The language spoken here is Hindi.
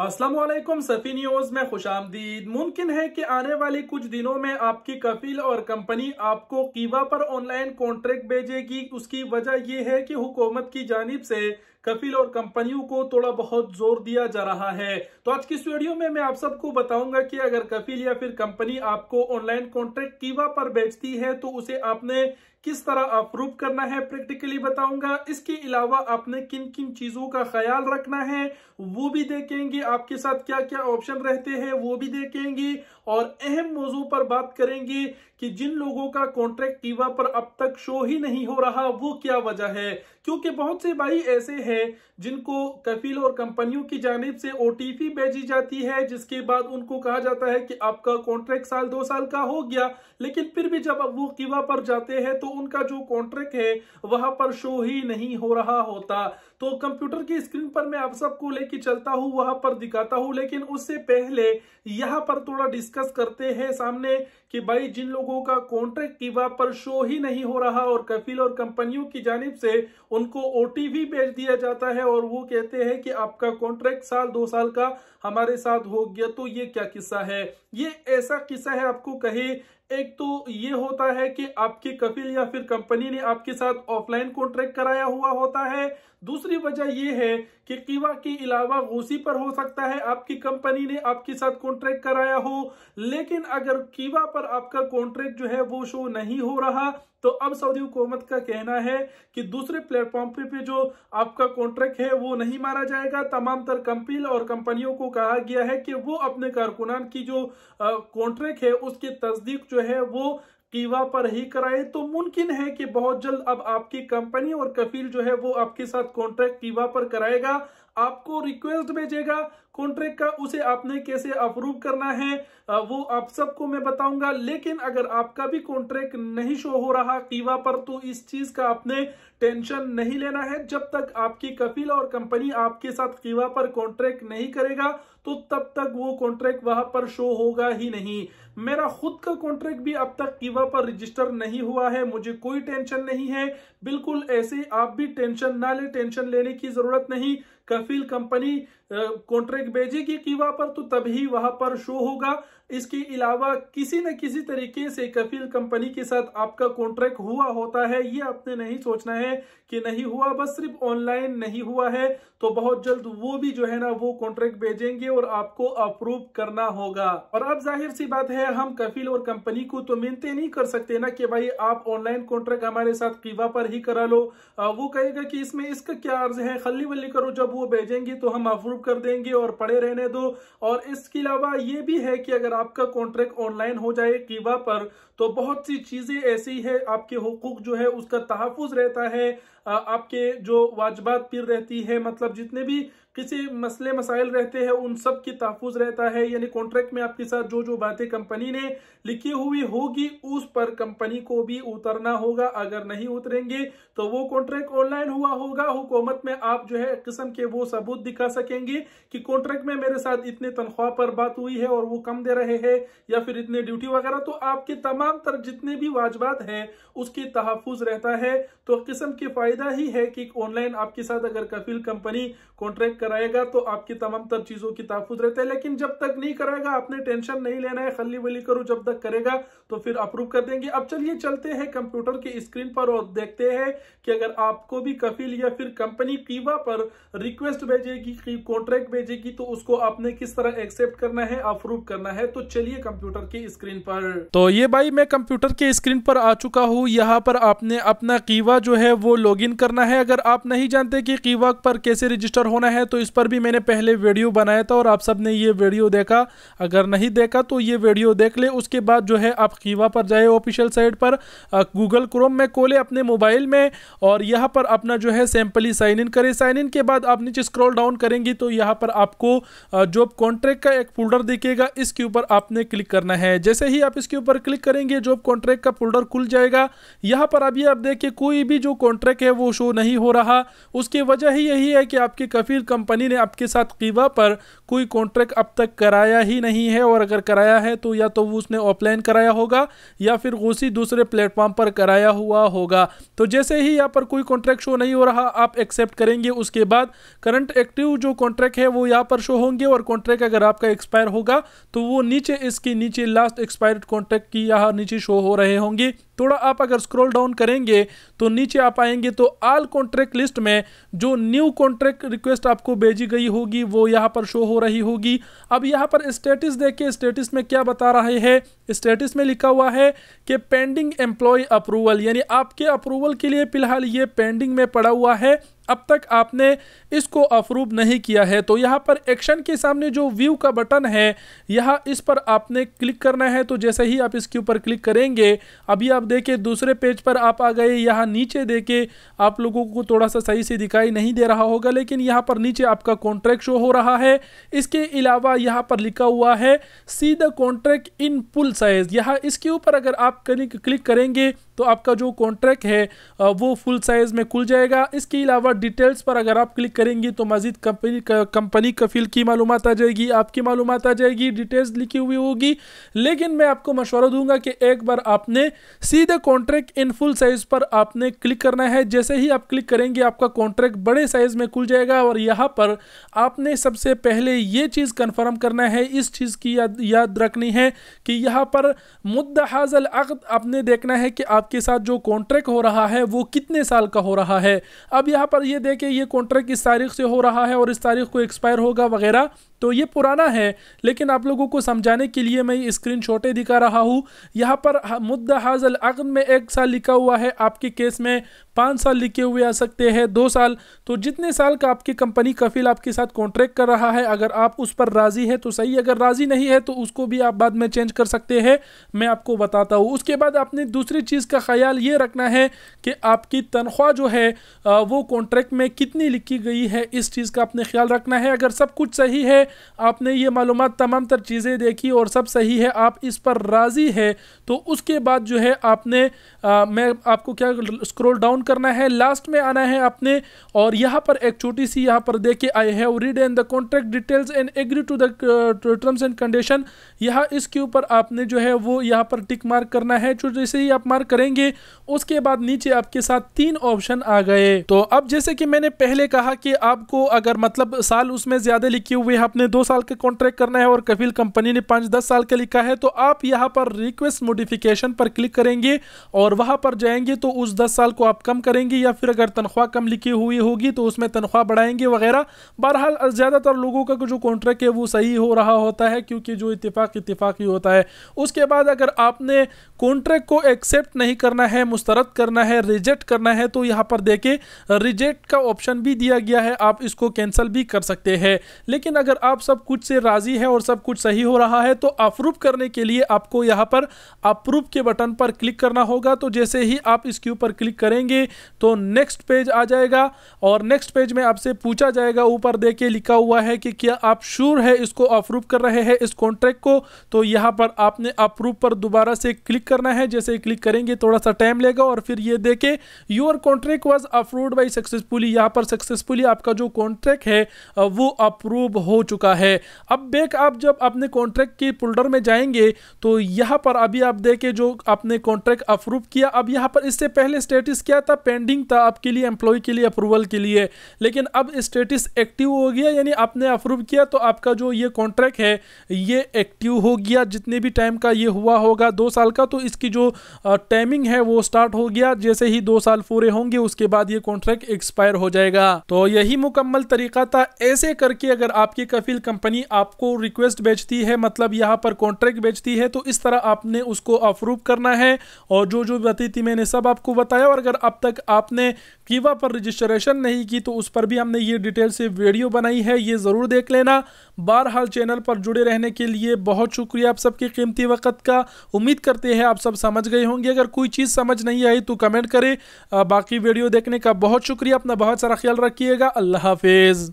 असलम सफ़ी न्यूज़ में खुश आमदीद मुमकिन है कि आने वाले कुछ दिनों में आपकी कफिल और कंपनी आपको कीवा पर ऑनलाइन कॉन्ट्रैक्ट भेजेगी उसकी वजह यह है कि हुकूमत की जानब से कफिल और कंपनियों को थोड़ा बहुत जोर दिया जा रहा है तो आज की इस वीडियो में मैं आप सबको बताऊंगा कि अगर कफिल या फिर कंपनी आपको ऑनलाइन कॉन्ट्रैक्ट कीवा पर बेचती है तो उसे आपने किस तरह आप प्रूव करना है प्रैक्टिकली बताऊंगा इसके अलावा आपने किन किन चीजों का ख्याल रखना है वो भी देखेंगे आपके साथ क्या क्या ऑप्शन रहते हैं वो भी देखेंगे और अहम मौजू पर बात करेंगे कि जिन लोगों का कॉन्ट्रैक्ट टीवा पर अब तक शो ही नहीं हो रहा वो क्या वजह है क्योंकि बहुत से भाई ऐसे हैं जिनको कफिल और कंपनियों की जानब से ओ भेजी जाती है जिसके बाद उनको कहा जाता है कि आपका कॉन्ट्रैक्ट साल दो साल का हो गया लेकिन फिर भी जब वो कीवा पर जाते हैं तो उनका जो कॉन्ट्रैक्ट है वहां पर शो ही नहीं हो रहा होता तो कंप्यूटर की स्क्रीन पर मैं आप सबको लेके चलता हूं वहां पर दिखाता हूं लेकिन उससे पहले यहां पर थोड़ा डिस्कस डिस्कस करते हैं सामने कि भाई जिन लोगों का कॉन्ट्रैक्ट गिवा पर शो ही नहीं हो रहा और कफिल और कंपनियों की जानब से उनको ओटीपी भेज दिया जाता है और वो कहते हैं कि आपका कॉन्ट्रैक्ट साल दो साल का हमारे साथ हो गया तो ये क्या किस्सा है ये ऐसा किस्सा है आपको कहे एक तो ये होता है कि आपके कफिल या फिर कंपनी ने आपके साथ ऑफलाइन कॉन्ट्रैक्ट कराया हुआ होता है दूसरी वजह यह है कि कीवा के अलावा उसी पर हो सकता है आपकी कंपनी ने आपके साथ कॉन्ट्रैक्ट कराया हो लेकिन अगर कीवा पर आपका कॉन्ट्रैक्ट जो है वो शो नहीं हो रहा तो अब सऊदी हुकूमत का कहना है कि दूसरे प्लेटफॉर्म पे जो आपका कॉन्ट्रैक्ट है वो नहीं मारा जाएगा तमाम तर कंपनी और कंपनियों को कहा गया है कि वो अपने कारकुनान की जो कॉन्ट्रैक्ट है उसकी तस्दीक जो है वो कीवा पर ही कराए तो मुमकिन है कि बहुत जल्द अब आपकी कंपनी और कफील जो है वो आपके साथ कॉन्ट्रैक्ट कीवा पर कराएगा आपको रिक्वेस्ट भेजेगा कॉन्ट्रैक्ट का उसे आपने कैसे अप्रूव करना है वो आप सबको मैं बताऊंगा लेकिन अगर आपका भी कॉन्ट्रैक्ट नहीं शो हो रहा कीवा पर तो इस चीज का आपने टेंशन नहीं लेना है जब तक आपकी कफिल और कंपनी आपके साथ कीवा पर कॉन्ट्रैक्ट नहीं करेगा तो तब तक वो कॉन्ट्रैक्ट वहां पर शो होगा ही नहीं मेरा खुद का कॉन्ट्रैक्ट भी अब तक कीवा पर रजिस्टर नहीं हुआ है मुझे कोई टेंशन नहीं है बिल्कुल ऐसे आप भी टेंशन ना ले टेंशन लेने की जरूरत नहीं कफिल कंपनी कॉन्ट्रैक्ट भेजेगी कीवा पर तो तभी वहां पर शो होगा इसके अलावा किसी न किसी तरीके से कफील कंपनी के साथ आपका कॉन्ट्रैक्ट हुआ होता है ये आपने नहीं सोचना है कि नहीं हुआ बस सिर्फ ऑनलाइन नहीं हुआ है तो बहुत जल्द वो भी जो है ना वो कॉन्ट्रैक्ट भेजेंगे और आपको अप्रूव करना होगा और अब जाहिर सी बात है हम कफील और कंपनी को तो मिनते नहीं कर सकते ना कि भाई आप ऑनलाइन कॉन्ट्रैक्ट हमारे साथ कीवा पर ही करा लो आ, वो कहेगा कि इसमें इसका क्या अर्ज है खली वली करो जब वो भेजेंगे तो हम अप्रूव कर देंगे और पड़े रहने दो और इसके अलावा ये भी है कि अगर आपका कॉन्ट्रैक्ट ऑनलाइन हो जाए कीवा पर तो बहुत सी चीजें ऐसी है आपके हकूक जो है उसका तहफुज रहता है आपके जो वाजबात पिर रहती है मतलब जितने भी किसी मसले मसाइल रहते हैं उन सब की तहफुज रहता है यानी कॉन्ट्रैक्ट में आपके साथ जो जो बातें कंपनी ने लिखी हुई होगी उस पर कंपनी को भी उतरना होगा अगर नहीं उतरेंगे तो वो कॉन्ट्रैक्ट ऑनलाइन हुआ होगा हुकूमत में आप जो है किस्म के वो सबूत दिखा सकेंगे कि कॉन्ट्रैक्ट में मेरे साथ इतने तनख्वाह पर बात हुई है और वो कम दे रहे हैं या फिर इतने ड्यूटी वगैरह तो आपके तमाम तर जितने भी वाजबात हैं उसकी तहफुज रहता है तो किस्म के फायदे फायदा ही है कि ऑनलाइन आपके साथ अगर कफिल कंपनी कॉन्ट्रैक्ट कराएगा तो आपकी तमाम तर चीजों की तहफुज रहता है लेकिन जब तक नहीं कराएगा आपने टेंशन नहीं लेना है खली वली करो जब तक करेगा तो फिर अप्रूव कर देंगे अब चलिए चलते हैं कंप्यूटर की स्क्रीन पर और देखते हैं कि अगर आपको भी कफिल या फिर कंपनी कीवा पर रिक्वेस्ट भेजेगी कॉन्ट्रैक्ट भेजेगी तो उसको आपने किस तरह एक्सेप्ट करना है अप्रूव करना है तो चलिए कंप्यूटर की स्क्रीन पर तो ये भाई मैं कंप्यूटर के स्क्रीन पर आ चुका हूँ यहाँ पर आपने अपना कीवा जो है वो लॉग इन करना है अगर आप नहीं जानते कि की पर कैसे रजिस्टर होना है तो इस पर भी मैंने पहले वीडियो बनाया था और आप सब ने ये वीडियो देखा अगर नहीं देखा तो ये वीडियो देख ले उसके बाद जो है आप कीवा पर जाए ऑफिशियल साइट पर गूगल क्रोम में खोले अपने मोबाइल में और यहाँ पर अपना जो है सैम्पली साइन इन करें साइन इन के बाद आप नीचे स्क्रॉल डाउन करेंगी तो यहाँ पर आपको जॉब कॉन्ट्रैक्ट का एक फोल्डर दिखेगा इसके ऊपर आपने क्लिक करना है जैसे ही आप इसके ऊपर क्लिक करेंगे जॉब कॉन्ट्रैक्ट का फोल्डर खुल जाएगा यहाँ पर अभी आप देखिए कोई भी जो कॉन्ट्रैक्ट है वो शो नहीं हो रहा उसकी वजह ही यही है कि आपकी कफील कंपनी ने आपके साथ कीवा पर कोई कॉन्ट्रैक्ट अब तक कराया ही नहीं है और अगर कराया है तो या तो वो उसने ऑफलाइन कराया होगा या फिर उसी दूसरे प्लेटफॉर्म पर कराया हुआ होगा तो जैसे ही यहाँ पर कोई कॉन्ट्रैक्ट शो नहीं हो रहा आप एक्सेप्ट करेंगे उसके बाद करंट एक्टिव जो कॉन्ट्रैक्ट है वो यहाँ पर शो होंगे और कॉन्ट्रैक्ट अगर आपका एक्सपायर होगा तो वो नीचे इसके नीचे लास्ट एक्सपायर्ड कॉन्ट्रैक्ट की यहाँ नीचे शो हो रहे होंगे थोड़ा आप अगर स्क्रॉल डाउन करेंगे तो नीचे आप आएंगे तो आल कॉन्ट्रैक्ट लिस्ट में जो न्यू कॉन्ट्रैक्ट रिक्वेस्ट आपको भेजी गई होगी वो यहाँ पर शो हो रही होगी अब यहाँ पर स्टेटस देखिए स्टेटस में क्या बता रहे हैं स्टेटस में लिखा हुआ है कि पेंडिंग एम्प्लॉय अप्रूवल यानी आपके अप्रूवल के लिए फिलहाल ये पेंडिंग में पड़ा हुआ है अब तक आपने इसको अप्रूव नहीं किया है तो यहाँ पर एक्शन के सामने जो व्यू का बटन है यहाँ इस पर आपने क्लिक करना है तो जैसे ही आप इसके ऊपर क्लिक करेंगे अभी आप देखें दूसरे पेज पर आप आ गए यहाँ नीचे देखे आप लोगों को थोड़ा सा सही से दिखाई नहीं दे रहा होगा लेकिन यहाँ पर नीचे आपका कॉन्ट्रैक्ट शो हो रहा है इसके अलावा यहाँ पर लिखा हुआ है see the contract in full size यहाँ इसके ऊपर अगर आप क्लिक करेंगे तो आपका जो कॉन्ट्रैक्ट है वो फुल साइज़ में खुल जाएगा इसके अलावा डिटेल्स पर अगर आप क्लिक करेंगी तो मजीद कंपनी कंपनी कफील की मालूम आ जाएगी आपकी मालूम आ जाएगी डिटेल्स लिखी हुई होगी लेकिन मैं आपको मशवरा दूंगा कि एक बार आपने सीधे कॉन्ट्रैक्ट इन फुल साइज़ पर आपने क्लिक करना है जैसे ही आप क्लिक करेंगे आपका कॉन्ट्रैक्ट बड़े साइज़ में खुल जाएगा और यहाँ पर आपने सबसे पहले ये चीज़ कन्फर्म करना है इस चीज़ की याद याद रखनी है कि यहाँ पर मुद्दा हाजल अकद आपने देखना है कि आप आपके साथ जो कॉन्ट्रैक्ट हो रहा है वो कितने साल का हो रहा है अब यहाँ पर ये देखें ये कॉन्ट्रैक्ट इस तारीख से हो रहा है और इस तारीख को एक्सपायर होगा वगैरह तो ये पुराना है लेकिन आप लोगों को समझाने के लिए मैं स्क्रीन शॉटें दिखा रहा हूँ यहाँ पर मुद्दा हाजल अकद में एक साल लिखा हुआ है आपके केस में पाँच साल लिखे हुए आ सकते हैं दो साल तो जितने साल का आपकी कंपनी कफिल आपके साथ कॉन्ट्रैक्ट कर रहा है अगर आप उस पर राज़ी है तो सही अगर राज़ी नहीं है तो उसको भी आप बाद में चेंज कर सकते हैं मैं आपको बताता हूँ उसके बाद आपने दूसरी चीज़ का ख्याल ये रखना है कि आपकी तनख्वाह जो है वो कॉन्ट्रैक्ट में कितनी लिखी गई है इस चीज़ का आपने ख्याल रखना है अगर सब कुछ सही है आपने ये मालूम तमाम तर चीज़ें देखी और सब सही है आप इस पर राज़ी है तो उसके बाद जो है आपने आ, मैं आपको क्या स्क्रॉल डाउन करना है लास्ट में आना है आपने और यहाँ पर एक छोटी सी यहाँ पर देखे I have read and the contract details and agree to the terms and condition यहाँ इसके ऊपर आपने जो है वो यहाँ पर टिक मार्क करना है जैसे ही आप मार्क करेंगे उसके बाद नीचे आपके साथ तीन ऑप्शन आ गए तो अब जैसे कि मैंने पहले कहा कि आपको अगर मतलब साल उसमें ज़्यादा लिखे हुए हैं आपने दो साल के कॉन्ट्रैक्ट करना है और कफील कंपनी ने पाँच दस साल के लिखा है तो आप यहाँ पर रिक्वेस्ट मोडिफिकेशन पर क्लिक करेंगे और वहाँ पर जाएंगे तो उस दस साल को आप कम करेंगे या फिर अगर तनख्वाह कम लिखी हुई होगी तो उसमें तनख्वाह बढ़ाएंगे वगैरह बहरहाल ज़्यादातर लोगों का जो कॉन्ट्रैक्ट है वो सही हो रहा होता है क्योंकि जो इतफाक़ इतफाक़ ही होता है उसके बाद अगर आपने कॉन्ट्रैक्ट को एक्सेप्ट नहीं करना है मुस्तरद करना है रिजेक्ट करना है तो यहाँ पर देखें रिजेक्ट का ऑप्शन भी दिया गया है आप इसको कैंसिल भी कर सकते हैं लेकिन अगर आप सब कुछ से राज़ी है और सब कुछ सही हो रहा है तो अप्रूव करने के लिए आपको यहाँ पर अप्रूव के बटन पर क्लिक करना होगा तो जैसे ही आप इसके ऊपर क्लिक करेंगे तो नेक्स्ट पेज आ जाएगा और नेक्स्ट पेज में आपसे पूछा जाएगा ऊपर दे के लिखा हुआ है कि क्या आप श्योर है इसको अप्रूव कर रहे हैं इस कॉन्ट्रैक्ट को तो यहाँ पर आपने अप्रूव पर दोबारा से क्लिक करना है जैसे क्लिक करेंगे थोड़ा सा टाइम लेगा और फिर ये देखे your contract was approve by successfully यहाँ पर सक्सेसफुली आपका जो कॉन्ट्रैक्ट है वो अप्रूव हो चुका चुका है अब बेक आप जब अपने कॉन्ट्रैक्ट के फोल्डर में जाएंगे तो यहाँ पर अभी आप देखें जो आपने कॉन्ट्रैक्ट अप्रूव किया अब यहाँ पर इससे पहले स्टेटस क्या था पेंडिंग था आपके लिए एम्प्लॉय के लिए अप्रूवल के लिए लेकिन अब स्टेटस एक्टिव हो गया यानी आपने अप्रूव किया तो आपका जो ये कॉन्ट्रैक्ट है ये एक्टिव हो गया जितने भी टाइम का ये हुआ होगा दो साल का तो इसकी जो टाइमिंग है वो स्टार्ट हो गया जैसे ही दो साल पूरे होंगे उसके बाद ये कॉन्ट्रैक्ट एक्सपायर हो जाएगा तो यही मुकम्मल तरीका था ऐसे करके अगर आपके कफी फिल कंपनी आपको रिक्वेस्ट भेजती है मतलब यहाँ पर कॉन्ट्रैक्ट भेजती है तो इस तरह आपने उसको अप्रूव करना है और जो जो बती थी मैंने सब आपको बताया और अगर अब तक आपने कीवा पर रजिस्ट्रेशन नहीं की तो उस पर भी हमने ये डिटेल से वीडियो बनाई है ये ज़रूर देख लेना बहरहाल चैनल पर जुड़े रहने के लिए बहुत शुक्रिया आप सबके कीमती वक्त का उम्मीद करते हैं आप सब समझ गए होंगे अगर कोई चीज़ समझ नहीं आई तो कमेंट करें बाकी वीडियो देखने का बहुत शुक्रिया अपना बहुत सारा ख्याल रखिएगा अल्लाह हाफिज़